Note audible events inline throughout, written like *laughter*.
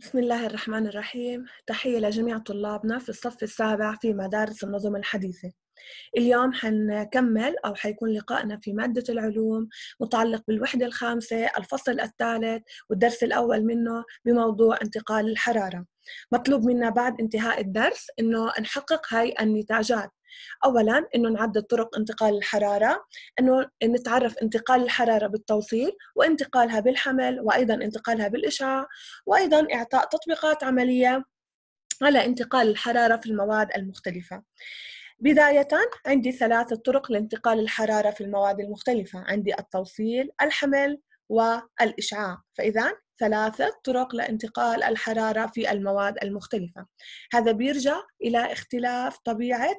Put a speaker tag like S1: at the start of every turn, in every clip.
S1: بسم الله الرحمن الرحيم تحية لجميع طلابنا في الصف السابع في مدارس النظم الحديثة اليوم حنكمل أو حيكون لقائنا في مادة العلوم متعلق بالوحدة الخامسة الفصل الثالث والدرس الأول منه بموضوع انتقال الحرارة مطلوب منا بعد انتهاء الدرس أنه نحقق هاي النتاجات اولا انه نعدد طرق انتقال الحراره انه نتعرف انتقال الحراره بالتوصيل وانتقالها بالحمل وايضا انتقالها بالاشعاع وايضا اعطاء تطبيقات عمليه على انتقال الحراره في المواد المختلفه بداية عندي ثلاثة طرق لانتقال الحرارة في المواد المختلفة عندي التوصيل الحمل والإشعاع فإذا ثلاثة طرق لانتقال الحرارة في المواد المختلفة هذا بيرجع إلى اختلاف طبيعة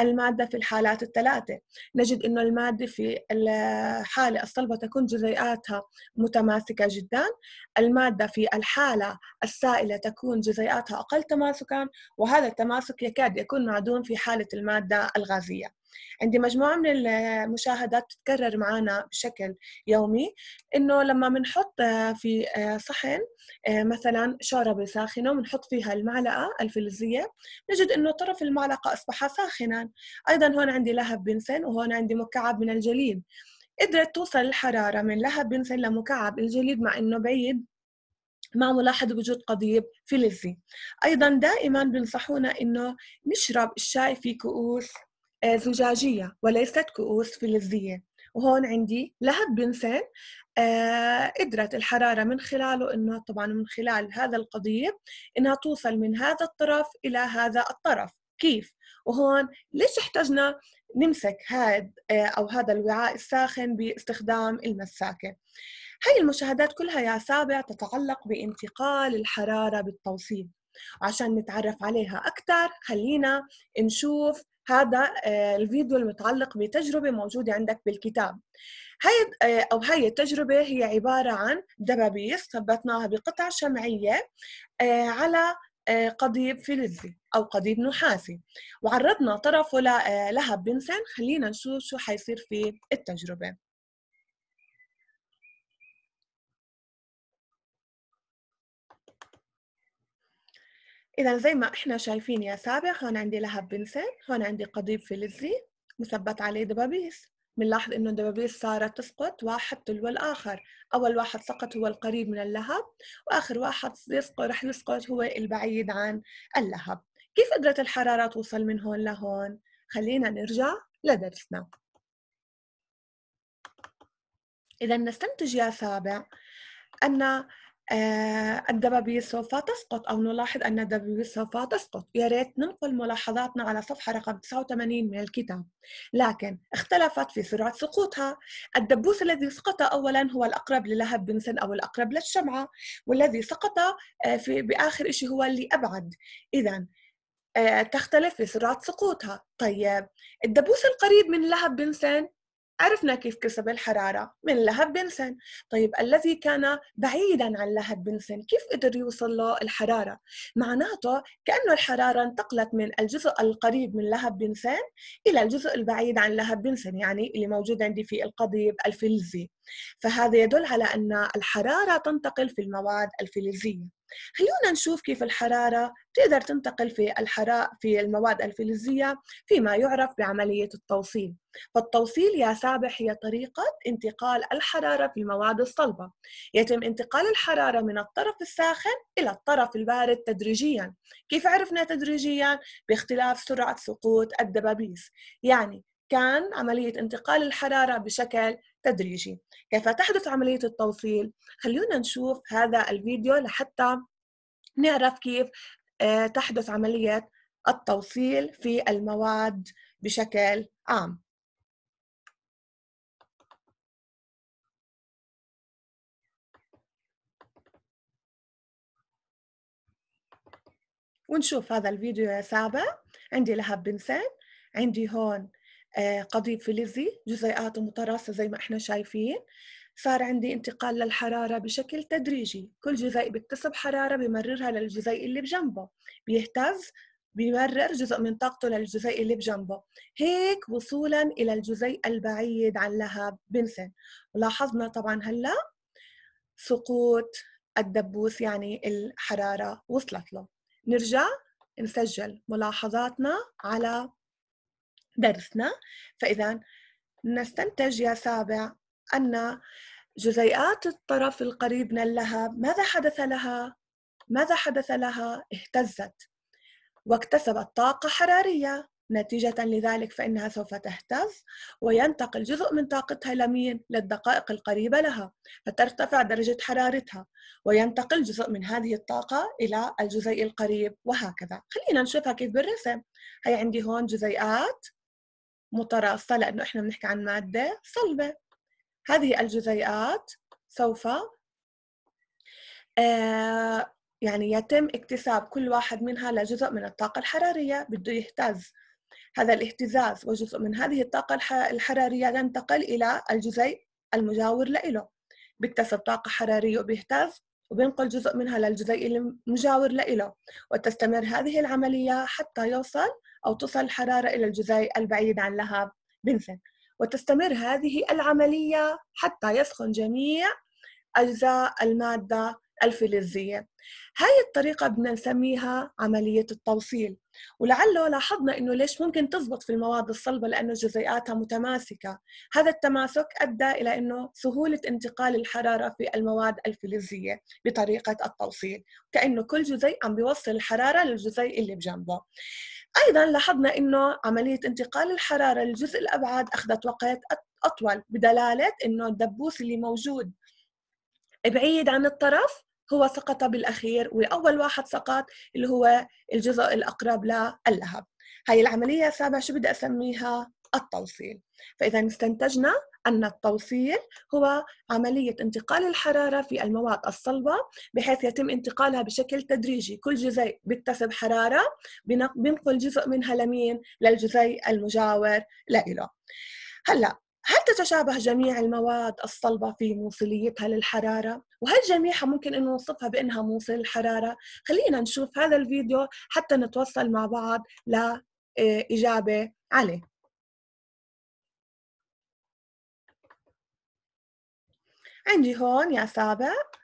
S1: المادة في الحالات الثلاثة نجد أن المادة في الحالة الصلبة تكون جزيئاتها متماسكة جدا المادة في الحالة السائلة تكون جزيئاتها أقل تماسكا وهذا التماسك يكاد يكون معدوم في حالة المادة الغازية عندي مجموعه من المشاهدات بتتكرر معنا بشكل يومي انه لما بنحط في صحن مثلا شوربه ساخنه ونحط فيها المعلقه الفلزيه نجد انه طرف المعلقه اصبح ساخنا ايضا هون عندي لهب بنسن وهون عندي مكعب من الجليد قدرت توصل الحراره من لهب بنسن لمكعب الجليد مع انه بعيد مع ملاحظة وجود قضيب فلزي أيضا دائما بنصحونا أنه نشرب الشاي في كؤوس آه، زجاجية وليست كؤوس فلزية وهون عندي لهب بنسين آه، قدرت الحرارة من خلاله إنه طبعا من خلال هذا القضيب إنها توصل من هذا الطرف إلى هذا الطرف كيف؟ وهون ليش احتجنا نمسك هذا آه، أو هذا الوعاء الساخن باستخدام المساكة هاي المشاهدات كلها يا سابع تتعلق بانتقال الحرارة بالتوصيل وعشان نتعرف عليها أكثر خلينا نشوف هذا آه، الفيديو المتعلق بتجربة موجودة عندك بالكتاب هاي آه، أو هاي التجربة هي عبارة عن دبابيس ثبتناها بقطع شمعية آه، على قضيب فلزي أو قضيب نحاسي وعرضنا طرفه لهب بنسن خلينا نشوف شو حيصير في التجربة إذا زي ما إحنا شايفين يا سابع هون عندي لهب بنسن هون عندي قضيب فلزي مثبت عليه دبابيس بنلاحظ إنه الدبابيس صارت تسقط واحد تلو الآخر أول واحد سقط هو القريب من اللهب وآخر واحد يسقط رح يسقط هو البعيد عن اللهب كيف قدرت الحرارة توصل من هون لهون؟ خلينا نرجع لدرسنا إذا نستنتج يا سابع أن آه، الدبابيس سوف تسقط أو نلاحظ أن الدبابيس سوف تسقط يا ريت ننقل ملاحظاتنا على صفحة رقم 89 من الكتاب لكن اختلفت في سرعة سقوطها الدبوس الذي سقط أولا هو الأقرب للهب بنسن أو الأقرب للشمعة والذي سقط آه، في بآخر شيء هو اللي أبعد إذا آه، تختلف في سرعة سقوطها طيب الدبوس القريب من لهب بنسن عرفنا كيف كسب الحرارة من لهب بنسن طيب الذي كان بعيدا عن لهب بنسن كيف قدر يوصل له الحرارة معناته كأنه الحرارة انتقلت من الجزء القريب من لهب بنسن إلى الجزء البعيد عن لهب بنسن يعني اللي موجود عندي في القضيب الفلزي فهذا يدل على أن الحرارة تنتقل في المواد الفلزية خلونا نشوف كيف الحرارة تقدر تنتقل في الحراء في المواد الفلزية فيما يعرف بعملية التوصيل فالتوصيل يا سابح هي طريقة انتقال الحرارة في المواد الصلبة يتم انتقال الحرارة من الطرف الساخن إلى الطرف البارد تدريجيا كيف عرفنا تدريجيا؟ باختلاف سرعة سقوط الدبابيس يعني كان عملية انتقال الحرارة بشكل تدريجي كيف تحدث عملية التوصيل خلونا نشوف هذا الفيديو لحتى نعرف كيف آه، تحدث عملية التوصيل في المواد بشكل عام ونشوف هذا الفيديو يا سابع عندي لهب بنسان عندي هون آه، قضيب فلزي جزيئاته متراصة زي ما احنا شايفين صار عندي انتقال للحرارة بشكل تدريجي كل جزيء بيكتسب حرارة بمررها للجزيء اللي بجنبه بيهتز بيمرر جزء من طاقته للجزيء اللي بجنبه هيك وصولا إلى الجزيء البعيد عن لهب بنسن لاحظنا طبعا هلأ سقوط الدبوس يعني الحرارة وصلت له نرجع نسجل ملاحظاتنا على درسنا فإذا نستنتج يا سابع أن جزيئات الطرف القريب من اللهب ماذا حدث لها؟ ماذا حدث لها؟ اهتزت واكتسبت طاقة حرارية نتيجة لذلك فإنها سوف تهتز وينتقل جزء من طاقتها لمين؟ للدقائق القريبة لها فترتفع درجة حرارتها وينتقل جزء من هذه الطاقة إلى الجزيء القريب وهكذا خلينا نشوفها كيف بالرسم هي عندي هون جزيئات متراصة لأنه إحنا بنحكي عن مادة صلبة هذه الجزيئات سوف آه، يعني يتم اكتساب كل واحد منها لجزء من الطاقة الحرارية بده يهتز هذا الاهتزاز وجزء من هذه الطاقة الحرارية ينتقل إلى الجزيء المجاور لإله بيكتسب طاقة حرارية وبيهتز وبينقل جزء منها للجزيء المجاور لإله وتستمر هذه العملية حتى يوصل أو تصل الحرارة إلى الجزيء البعيد عن لهب بنسن وتستمر هذه العملية حتى يسخن جميع أجزاء المادة الفلزية هاي الطريقة بدنا نسميها عملية التوصيل ولعله لاحظنا انه ليش ممكن تزبط في المواد الصلبة لانه جزيئاتها متماسكة هذا التماسك ادى الى انه سهولة انتقال الحرارة في المواد الفلزية بطريقة التوصيل كأنه كل جزيء عم بيوصل الحرارة للجزيء اللي بجنبه ايضا لاحظنا انه عمليه انتقال الحراره للجزء الابعاد اخذت وقت اطول بدلاله انه الدبوس اللي موجود بعيد عن الطرف هو سقط بالأخير وأول واحد سقط اللي هو الجزء الأقرب للهب هاي العملية السابعة شو بدي أسميها؟ التوصيل فإذا استنتجنا أن التوصيل هو عملية انتقال الحرارة في المواد الصلبة بحيث يتم انتقالها بشكل تدريجي كل جزيء بيكتسب حرارة بنقل جزء منها لمين؟ للجزيء المجاور لإله هلأ هل تتشابه جميع المواد الصلبة في موصليتها للحرارة؟ وهل جميعها ممكن أن نوصفها بأنها موصل الحرارة؟ خلينا نشوف هذا الفيديو حتى نتوصل مع بعض لإجابة آه، عليه عندي هون يا سابق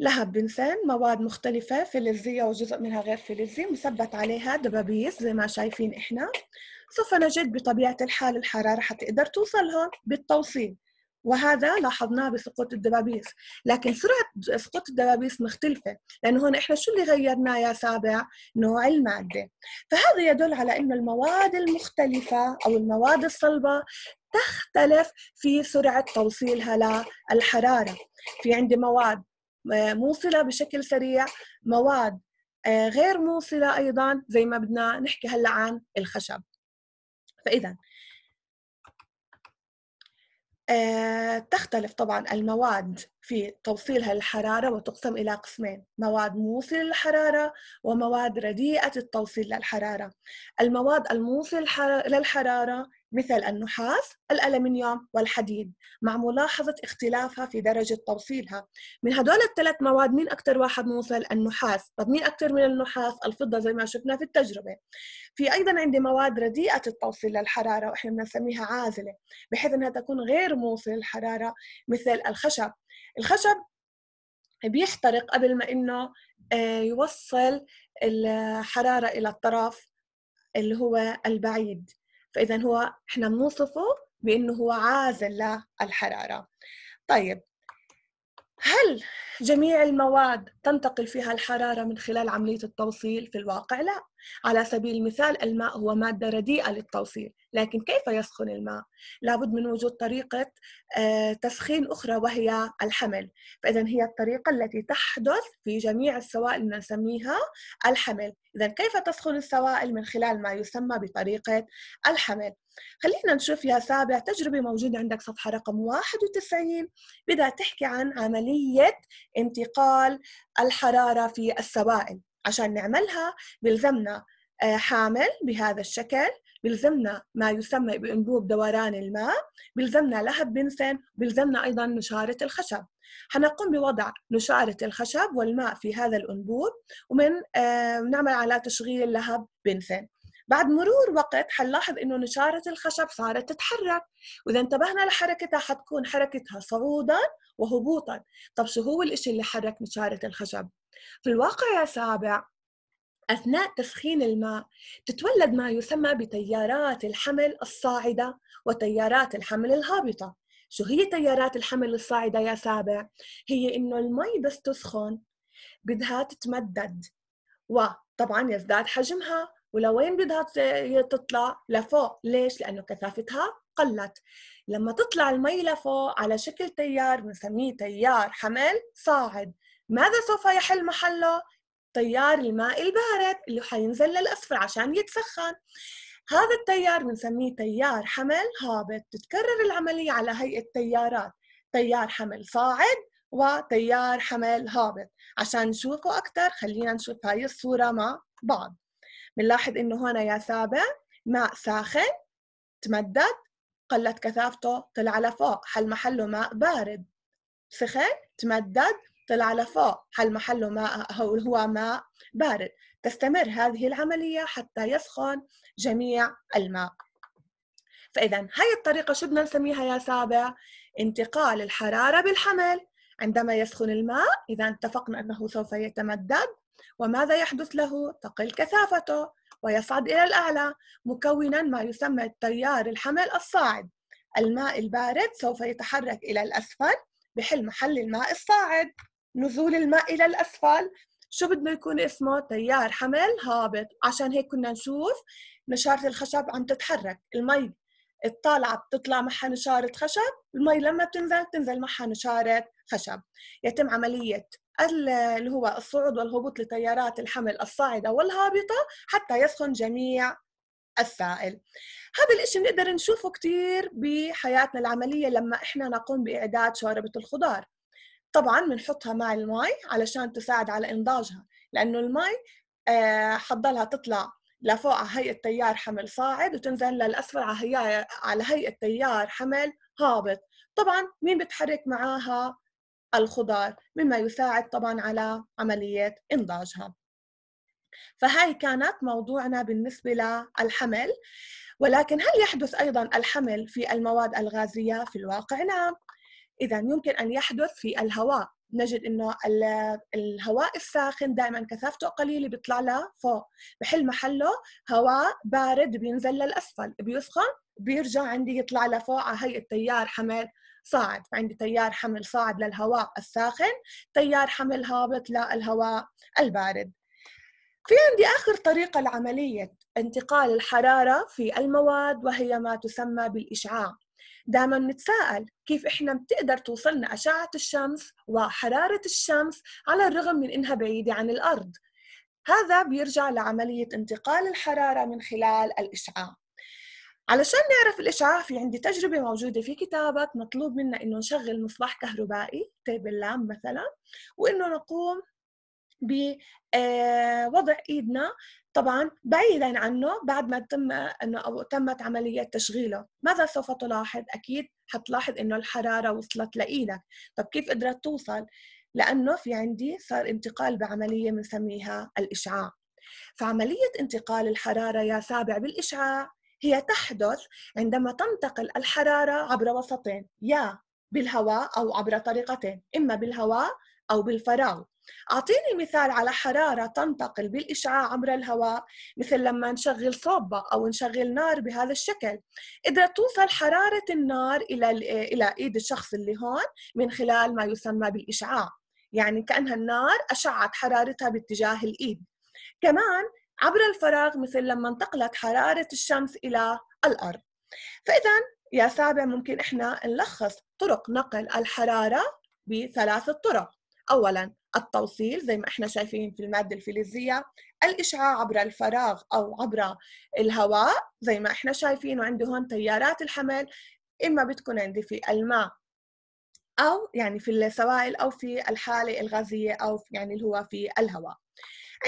S1: لهب بنسان مواد مختلفة فلزية وجزء منها غير فلزي مثبت عليها دبابيس زي ما شايفين إحنا سوف نجد بطبيعة الحال الحرارة حتقدر توصلها بالتوصيل وهذا لاحظناه بسقوط الدبابيس لكن سرعة سقوط الدبابيس مختلفة لأنه هون إحنا شو اللي غيرناه يا سابع نوع المادة فهذا يدل على أن المواد المختلفة أو المواد الصلبة تختلف في سرعة توصيلها للحرارة في عندي مواد آه، موصلة بشكل سريع مواد آه، غير موصلة أيضا زي ما بدنا نحكي هلأ عن الخشب فإذا آه، تختلف طبعا المواد في توصيلها للحرارة وتقسم إلى قسمين مواد موصلة للحرارة ومواد رديئة التوصيل للحرارة المواد الموصلة للحرارة مثل النحاس، الألمنيوم والحديد مع ملاحظة اختلافها في درجة توصيلها من هدول الثلاث مواد مين أكثر واحد موصل؟ النحاس طب مين أكثر من النحاس؟ الفضة زي ما شفنا في التجربة في أيضا عندي مواد رديئة التوصيل للحرارة وإحنا بنسميها عازلة بحيث أنها تكون غير موصلة للحرارة مثل الخشب الخشب بيحترق قبل ما انه آه، يوصل الحراره الى الطرف اللي هو البعيد فاذا هو احنا بنوصفه بانه هو عازل للحراره طيب هل جميع المواد تنتقل فيها الحرارة من خلال عملية التوصيل في الواقع؟ لا على سبيل المثال الماء هو مادة رديئة للتوصيل لكن كيف يسخن الماء؟ لابد من وجود طريقة آه، تسخين أخرى وهي الحمل فإذا هي الطريقة التي تحدث في جميع السوائل نسميها الحمل إذا كيف تسخن السوائل من خلال ما يسمى بطريقة الحمل خلينا نشوف يا سابع تجربة موجودة عندك صفحة رقم 91 بدها تحكي عن عملية انتقال الحرارة في السوائل عشان نعملها بلزمنا آه، حامل بهذا الشكل بلزمنا ما يسمى بأنبوب دوران الماء بلزمنا لهب بنسن بلزمنا أيضا نشارة الخشب حنقوم بوضع نشارة الخشب والماء في هذا الأنبوب ومن آه، نعمل على تشغيل لهب بنسن بعد مرور وقت حنلاحظ انه نشاره الخشب صارت تتحرك واذا انتبهنا لحركتها حتكون حركتها صعودا وهبوطا طب شو هو الإشي اللي حرك نشاره الخشب في الواقع يا سابع أثناء تسخين الماء تتولد ما يسمى بتيارات الحمل الصاعدة وتيارات الحمل الهابطة شو هي تيارات الحمل الصاعدة يا سابع؟ هي إنه المي بس تسخن بدها تتمدد وطبعا يزداد حجمها ولوين بدها تطلع لفوق ليش لانه كثافتها قلت لما تطلع المي لفوق على شكل تيار بنسميه تيار حمل صاعد ماذا سوف يحل محله تيار الماء البارد اللي حينزل للأسفل عشان يتسخن هذا التيار بنسميه تيار حمل هابط تتكرر العملية على هيئة تيارات تيار حمل صاعد وتيار حمل هابط عشان نشوفه أكثر خلينا نشوف هاي الصورة مع بعض بنلاحظ انه هنا يا سابع ماء ساخن تمدد قلت كثافته طلع لفوق حل محله ماء بارد سخن تمدد طلع لفوق حل محله ماء *laughs* هو ماء بارد تستمر هذه العملية حتى يسخن جميع الماء فإذا هاي الطريقة شو بدنا نسميها يا سابع؟ انتقال الحرارة بالحمل عندما يسخن الماء إذا اتفقنا أنه سوف يتمدد وماذا يحدث له؟ تقل كثافته ويصعد إلى الأعلى مكونا ما يسمى التيار الحمل الصاعد الماء البارد سوف يتحرك إلى الأسفل بحل محل الماء الصاعد نزول الماء إلى الأسفل شو بده يكون اسمه تيار حمل هابط عشان هيك كنا نشوف نشارة الخشب عم تتحرك المي الطالعة بتطلع معها نشارة خشب المي لما بتنزل بتنزل معها نشارة خشب يتم عملية اللي هو الصعود والهبوط لتيارات الحمل الصاعدة والهابطة حتى يسخن جميع السائل هذا الإشي بنقدر نشوفه كتير بحياتنا العملية لما إحنا نقوم بإعداد شوربة الخضار طبعا بنحطها مع المي علشان تساعد على إنضاجها لأنه المي آه، حضلها تطلع لفوق على هيئة تيار حمل صاعد وتنزل للأسفل على هيئة تيار حمل هابط طبعا مين بتحرك معاها الخضار مما يساعد طبعا على عملية إنضاجها فهاي كانت موضوعنا بالنسبة للحمل ولكن هل يحدث أيضا الحمل في المواد الغازية في الواقع؟ نعم إذا يمكن أن يحدث في الهواء نجد انه الهواء الساخن دائما كثافته قليله بيطلع لفوق بحل محله هواء بارد بينزل للاسفل بيسخن بيرجع عندي يطلع لفوق على آه، هيئه تيار حمل صاعد فعندي تيار حمل صاعد للهواء الساخن تيار حمل هابط للهواء البارد في عندي آخر طريقة لعملية انتقال الحرارة في المواد وهي ما تسمى بالإشعاع دائما نتساءل كيف احنا بتقدر توصلنا أشعة الشمس وحرارة الشمس على الرغم من انها بعيدة عن الأرض هذا بيرجع لعملية انتقال الحرارة من خلال الإشعاع علشان نعرف الإشعاع في عندي تجربة موجودة في كتابك مطلوب منا إنه نشغل مصباح كهربائي تيبل لام مثلا وإنه نقوم بوضع آه، ايدنا طبعا بعيدا عنه بعد ما تم انه او تمت عمليه تشغيله ماذا سوف تلاحظ اكيد حتلاحظ انه الحراره وصلت لايدك طب كيف قدرت توصل لانه في عندي صار انتقال بعمليه بنسميها الاشعاع فعمليه انتقال الحراره يا سابع بالاشعاع هي تحدث عندما تنتقل الحرارة عبر وسطين يا بالهواء أو عبر طريقتين إما بالهواء أو بالفراغ أعطيني مثال على حرارة تنتقل بالإشعاع عبر الهواء مثل لما نشغل صوبة أو نشغل نار بهذا الشكل قدرت توصل حرارة النار إلى, إلى إيد الشخص اللي هون من خلال ما يسمى بالإشعاع يعني كأنها النار أشعت حرارتها باتجاه الإيد كمان عبر الفراغ مثل لما انتقلت حرارة الشمس إلى الأرض فإذا يا سابع ممكن إحنا نلخص طرق نقل الحرارة بثلاث طرق أولاً التوصيل زي ما احنا شايفين في المادة الفلزية الإشعاع عبر الفراغ أو عبر الهواء زي ما احنا شايفين وعنده هون تيارات الحمل إما بتكون عندي في الماء أو يعني في السوائل أو في الحالة الغازية أو يعني اللي هو في الهواء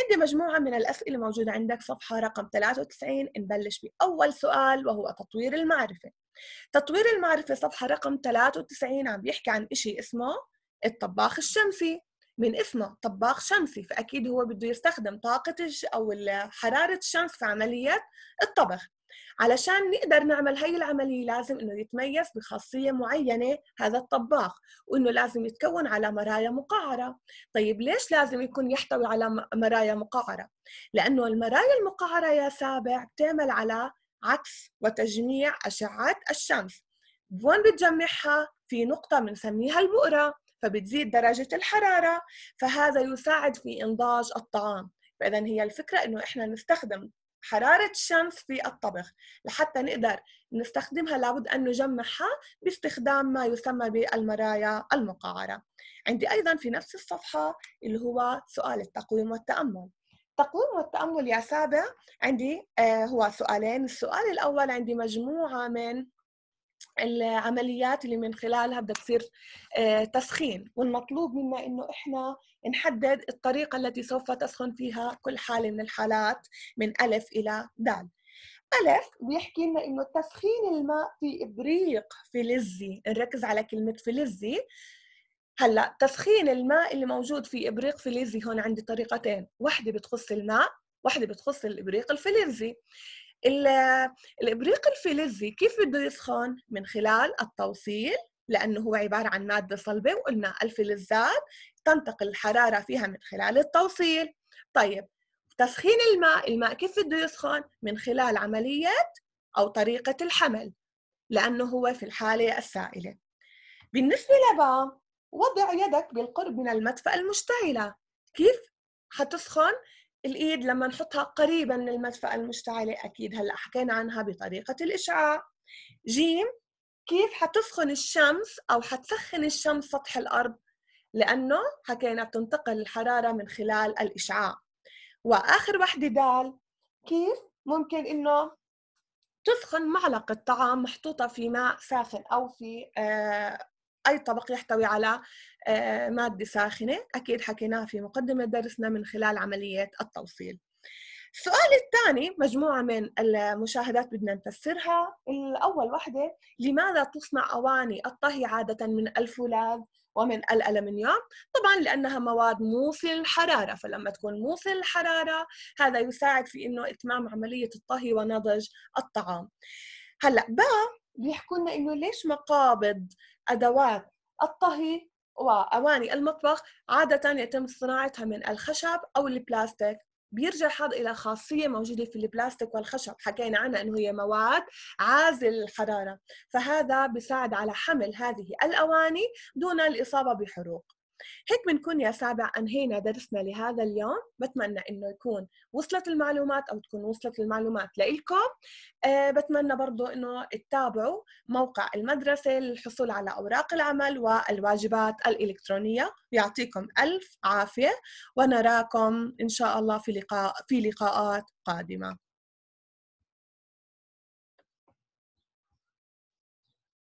S1: عندي مجموعة من الأسئلة موجودة عندك صفحة رقم 93 نبلش بأول سؤال وهو تطوير المعرفة تطوير المعرفة صفحة رقم 93 عم بيحكي عن إشي اسمه الطباخ الشمسي من اسمه طباخ شمسي فأكيد هو بده يستخدم طاقة أو حرارة الشمس في عملية الطبخ علشان نقدر نعمل هاي العملية لازم إنه يتميز بخاصية معينة هذا الطباخ وإنه لازم يتكون على مرايا مقعرة طيب ليش لازم يكون يحتوي على مرايا مقعرة؟ لأنه المرايا المقعرة يا سابع بتعمل على عكس وتجميع أشعة الشمس وين بتجمعها؟ في نقطة بنسميها البؤرة فبتزيد درجة الحرارة فهذا يساعد في إنضاج الطعام فإذا هي الفكرة إنه إحنا نستخدم حرارة الشمس في الطبخ لحتى نقدر نستخدمها لابد أن نجمعها باستخدام ما يسمى بالمرايا المقعرة عندي أيضا في نفس الصفحة اللي هو سؤال التقويم والتأمل التقويم والتأمل يا سابع عندي آه، هو سؤالين السؤال الأول عندي مجموعة من العمليات اللي من خلالها بدها تصير آه، تسخين والمطلوب منا انه احنا نحدد الطريقه التي سوف تسخن فيها كل حاله من الحالات من الف الى د ألف بيحكي لنا إنه تسخين الماء في إبريق فلزي نركز على كلمة فلزي هلا تسخين الماء اللي موجود في إبريق فلزي هون عندي طريقتين واحدة بتخص الماء واحدة بتخص الإبريق الفلزي الابريق الفلزي كيف بده يسخن من خلال التوصيل لانه هو عباره عن ماده صلبه وقلنا الفلزات تنتقل الحراره فيها من خلال التوصيل طيب تسخين الماء الماء كيف بده يسخن من خلال عمليه او طريقه الحمل لانه هو في الحاله السائله بالنسبه لبا وضع يدك بالقرب من المدفأة المشتعلة كيف حتسخن الايد لما نحطها قريبا من المدفأة المشتعله اكيد هلا حكينا عنها بطريقه الاشعاع جيم كيف حتسخن الشمس او حتسخن الشمس سطح الارض لانه حكينا بتنتقل الحراره من خلال الاشعاع واخر وحده دال كيف ممكن انه تسخن معلقه طعام محطوطه في ماء ساخن او في آه، أي طبق يحتوي على آه، مادة ساخنة أكيد حكيناها في مقدمة درسنا من خلال عملية التوصيل السؤال الثاني مجموعة من المشاهدات بدنا نفسرها الأول وحدة لماذا تصنع أواني الطهي عادة من الفولاذ ومن الألمنيوم طبعا لأنها مواد موصل الحرارة فلما تكون موصل الحرارة هذا يساعد في أنه إتمام عملية الطهي ونضج الطعام هلأ باء بيحكوا لنا انه ليش مقابض أدوات الطهي وأواني المطبخ عادة يتم صناعتها من الخشب أو البلاستيك بيرجع الحظ إلى خاصية موجودة في البلاستيك والخشب حكينا عنها أنه هي مواد عازل الحرارة فهذا بيساعد على حمل هذه الأواني دون الإصابة بحروق هيك بنكون يا سابع انهينا درسنا لهذا اليوم بتمنى انه يكون وصلت المعلومات او تكون وصلت المعلومات لإلكم أه بتمنى برضو انه تتابعوا موقع المدرسه للحصول على اوراق العمل والواجبات الالكترونيه يعطيكم الف عافيه ونراكم ان شاء الله في لقاء في لقاءات قادمه